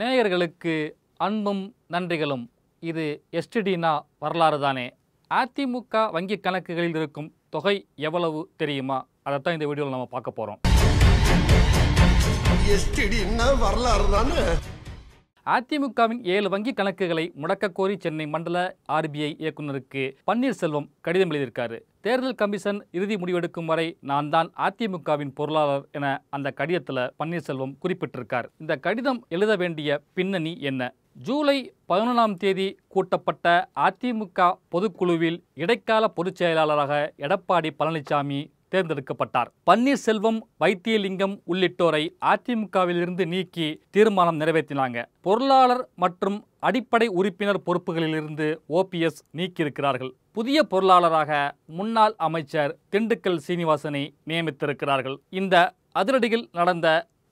நேயர்களுக்கு அன்பும் நன்றிகளும் இது எஸ்டிடினா வரலாறு தானே அதிமுக வங்கி கணக்குகளில் இருக்கும் தொகை எவ்வளவு தெரியுமா அதைத்தான் இந்த வீடியோவில் நம்ம பார்க்க போகிறோம் வரலாறு தானே அதிமுகவின் ஏழு வங்கி கணக்குகளை முடக்கக்கோரி சென்னை மண்டல ஆர்பிஐ இயக்குநருக்கு பன்னீர்செல்வம் கடிதம் எழுதியிருக்காரு தேர்தல் கமிஷன் இறுதி முடிவெடுக்கும் வரை நான் தான் அதிமுகவின் பொருளாளர் என அந்த கடிதத்தில் பன்னீர்செல்வம் குறிப்பிட்டிருக்கார் இந்த கடிதம் எழுத வேண்டிய பின்னணி என்ன ஜூலை பதினொன்றாம் தேதி கூட்டப்பட்ட அதிமுக பொதுக்குழுவில் இடைக்கால பொதுச் செயலாளராக எடப்பாடி பழனிசாமி தேர்ந்தெடுக்கப்பட்டார் பன்னீர்செல்வம் வைத்தியலிங்கம் உள்ளிட்டோரை அதிமுகவிலிருந்து நீக்கி தீர்மானம் நிறைவேற்றினாங்க பொருளாளர் மற்றும் அடிப்படை உறுப்பினர் பொறுப்புகளிலிருந்து ஓபிஎஸ் நீக்கியிருக்கிறார்கள் புதிய பொருளாளராக முன்னாள் அமைச்சர் திண்டுக்கல் சீனிவாசனை நியமித்திருக்கிறார்கள் இந்த அதிரடியில் நடந்த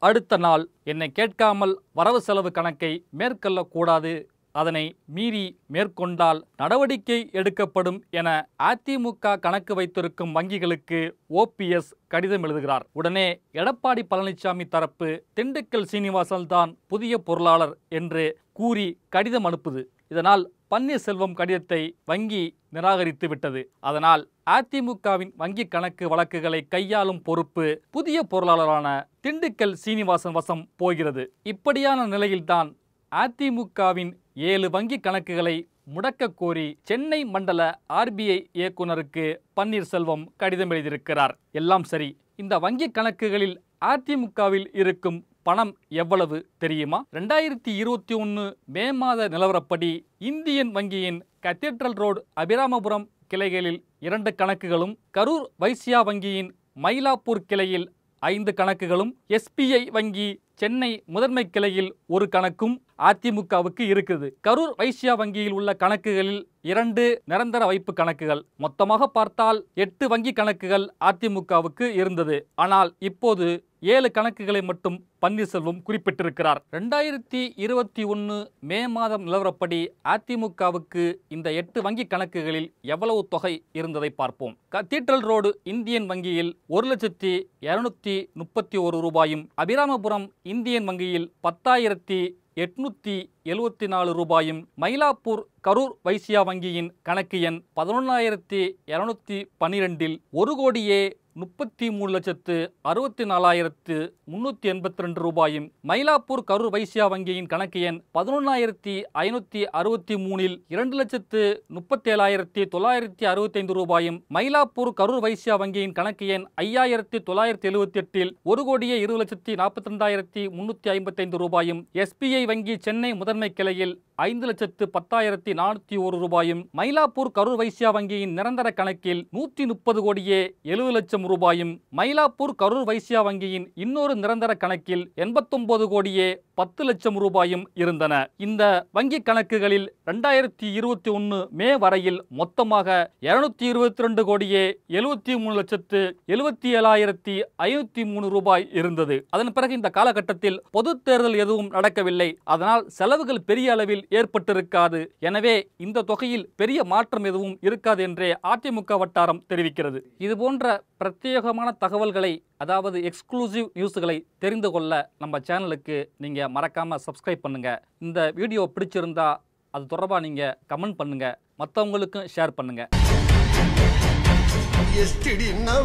அடுத்த நாள் என்னை கேட்காமல் வரவு செலவு கணக்கை மேற்கொள்ளக்கூடாது அதனை மீறி மேற்கொண்டால் நடவடிக்கை எடுக்கப்படும் என அதிமுக கணக்கு வைத்திருக்கும் வங்கிகளுக்கு ஓபிஎஸ் கடிதம் எழுதுகிறார் உடனே எடப்பாடி பழனிசாமி தரப்பு திண்டுக்கல் சீனிவாசன் தான் புதிய பொருளாளர் என்று கூறி கடிதம் அனுப்புது இதனால் பன்னீர்செல்வம் கடிதத்தை வங்கி நிராகரித்து விட்டது அதனால் அதிமுகவின் வங்கி கணக்கு வழக்குகளை கையாளும் பொறுப்பு புதிய பொருளாளரான திண்டுக்கல் சீனிவாசன் வசம் போகிறது இப்படியான நிலையில்தான் அதிமுகவின் ஏழு வங்கி கணக்குகளை முடக்க கோரி சென்னை மண்டல ஆர்பிஐ இயக்குநருக்கு பன்னீர்செல்வம் கடிதம் எழுதியிருக்கிறார் எல்லாம் சரி இந்த வங்கி கணக்குகளில் அதிமுகவில் இருக்கும் பணம் எவ்வளவு தெரியுமா ரெண்டாயிரத்தி இருபத்தி ஒன்று மே மாத நிலவரப்படி இந்தியன் வங்கியின் கத்தீட்ரல் ரோடு அபிராமபுரம் கிளைகளில் இரண்டு கணக்குகளும் கரூர் வைசியா வங்கியின் மயிலாப்பூர் கிளையில் ஐந்து கணக்குகளும் எஸ்பிஐ வங்கி சென்னை முதன்மை கிளையில் ஒரு கணக்கும் அதிமுகவுக்கு இருக்குது கரூர் வைசியா வங்கியில் உள்ள கணக்குகளில் இரண்டு நிரந்தர வைப்பு கணக்குகள் மொத்தமாக பார்த்தால் எட்டு வங்கி கணக்குகள் அதிமுகவுக்கு இருந்தது ஆனால் இப்போது ஏழு கணக்குகளை மட்டும் பன்னீர்செல்வம் குறிப்பிட்டிருக்கிறார் ரெண்டாயிரத்தி இருபத்தி ஒன்று மே மாதம் நிலவரப்படி அதிமுகவுக்கு இந்த எட்டு வங்கி கணக்குகளில் எவ்வளவு தொகை இருந்ததை பார்ப்போம் கத்தீட்ரல் ரோடு இந்தியன் வங்கியில் ஒரு லட்சத்தி இருநூத்தி முப்பத்தி ஒரு ரூபாயும் அபிராமபுரம் இந்தியன் வங்கியில் பத்தாயிரத்தி எட்நூற்றி எழுவத்தி நாலு ரூபாயும் மயிலாப்பூர் கரூர் வைசியா வங்கியின் கணக்கு எண் பதினொன்றாயிரத்தி இரநூத்தி பன்னிரெண்டில் ஒரு கோடியே முப்பத்தி மூணு லட்சத்து அறுபத்தி நாலாயிரத்து முன்னூற்றி எண்பத்தி ரெண்டு ரூபாயும் மயிலாப்பூர் கரூர் வைசியா வங்கியின் கணக்கு எண் பதினொன்றாயிரத்தி ஐநூற்றி அறுபத்தி மூணில் இரண்டு லட்சத்து முப்பத்தேழாயிரத்தி தொள்ளாயிரத்தி அறுபத்தைந்து ரூபாயும் மயிலாப்பூர் கரூர் வைசியா வங்கியின் கணக்கு எண் ஐயாயிரத்தி தொள்ளாயிரத்தி எழுபத்தி எட்டில் ஒரு கோடியே இருபது லட்சத்தி நாற்பத்தி ரெண்டாயிரத்தி முன்னூற்றி ஐம்பத்தைந்து ரூபாயும் எஸ்பிஐ வங்கி சென்னை முதன்மை கிளையில் ஐந்து லட்சத்து பத்தாயிரத்தி நானூற்றி ஒரு ரூபாயும் மயிலாப்பூர் கரூர் வைசியா வங்கியின் நிரந்தர கணக்கில் நூற்றி முப்பது கோடியே எழுபது லட்சம் ரூபாயும் மயிலாப்பூர் கரூர் வைசியா வங்கியின் இன்னொரு நிரந்தர கணக்கில் எண்பத்தொன்பது கோடியே பத்து லட்சம் ரூபாயும் இருந்தன இந்த வங்கி கணக்குகளில் ரெண்டாயிரத்தி இருபத்தி ஒன்று மே வரையில் மொத்தமாக இருநூத்தி இருபத்தி ரெண்டு கோடியே எழுபத்தி மூணு லட்சத்து எழுபத்தி ஏழாயிரத்தி ஐநூத்தி மூணு ரூபாய் இருந்தது அதன் பிறகு இந்த காலகட்டத்தில் பொது தேர்தல் எதுவும் நடக்கவில்லை அதனால் செலவுகள் பெரிய அளவில் ஏற்பட்டிருக்காது எனவே இந்த தொகையில் பெரிய மாற்றம் எதுவும் இருக்காது என்றே அதிமுக வட்டாரம் தெரிவிக்கிறது இதுபோன்ற பிரத்யேகமான தகவல்களை அதாவது எக்ஸ்க்ளூசிவ் நியூஸ்களை தெரிந்து கொள்ள நம்ம சேனலுக்கு நீங்கள் மறக்காமல் சப்ஸ்கிரைப் பண்ணுங்கள் இந்த வீடியோ பிடிச்சிருந்தா அது தொடர்பாக நீங்கள் கமெண்ட் பண்ணுங்கள் மற்றவங்களுக்கும் ஷேர் பண்ணுங்கள்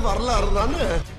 வரலாறு தானே